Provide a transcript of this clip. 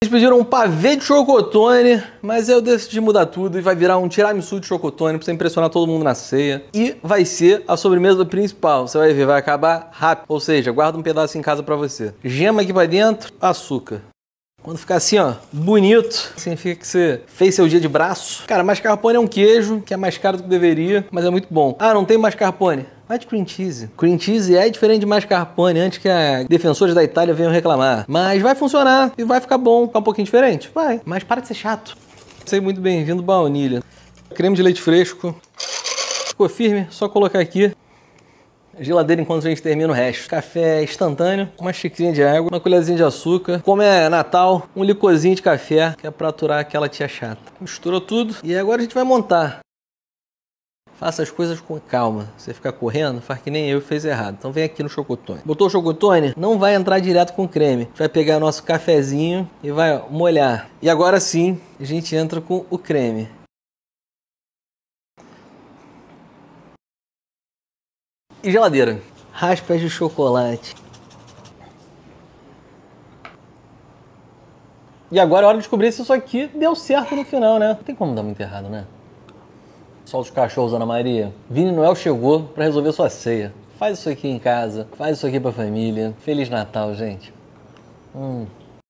Eles pediram um pavê de chocotone, mas eu decidi mudar tudo e vai virar um tiramisu de chocotone pra impressionar todo mundo na ceia. E vai ser a sobremesa principal, você vai ver, vai acabar rápido. Ou seja, guarda um pedaço em casa pra você. Gema aqui pra dentro, açúcar. Quando ficar assim, ó, bonito, significa que você fez seu dia de braço. Cara, mascarpone é um queijo, que é mais caro do que deveria, mas é muito bom. Ah, não tem mascarpone? Vai de cream cheese. Cream cheese é diferente de mascarpone antes que a defensores da Itália venham reclamar. Mas vai funcionar e vai ficar bom. Ficar um pouquinho diferente? Vai. Mas para de ser chato. Seja muito bem-vindo, baunilha. Creme de leite fresco. Ficou firme? Só colocar aqui geladeira enquanto a gente termina o resto. Café instantâneo, uma xicrinha de água, uma colherzinha de açúcar. Como é Natal, um licorzinho de café, que é pra aturar aquela tia chata. Misturou tudo e agora a gente vai montar. Faça as coisas com calma. Você ficar correndo, faz que nem eu fez errado. Então vem aqui no chocotone. Botou o chocotone? Não vai entrar direto com creme. A gente vai pegar nosso cafezinho e vai molhar. E agora sim, a gente entra com o creme. E geladeira. Raspas de chocolate. E agora é hora de descobrir se isso aqui deu certo no final, né? Não tem como dar muito errado, né? Solta os cachorros, Ana Maria. Vini Noel chegou para resolver sua ceia. Faz isso aqui em casa, faz isso aqui pra família. Feliz Natal, gente. Hum.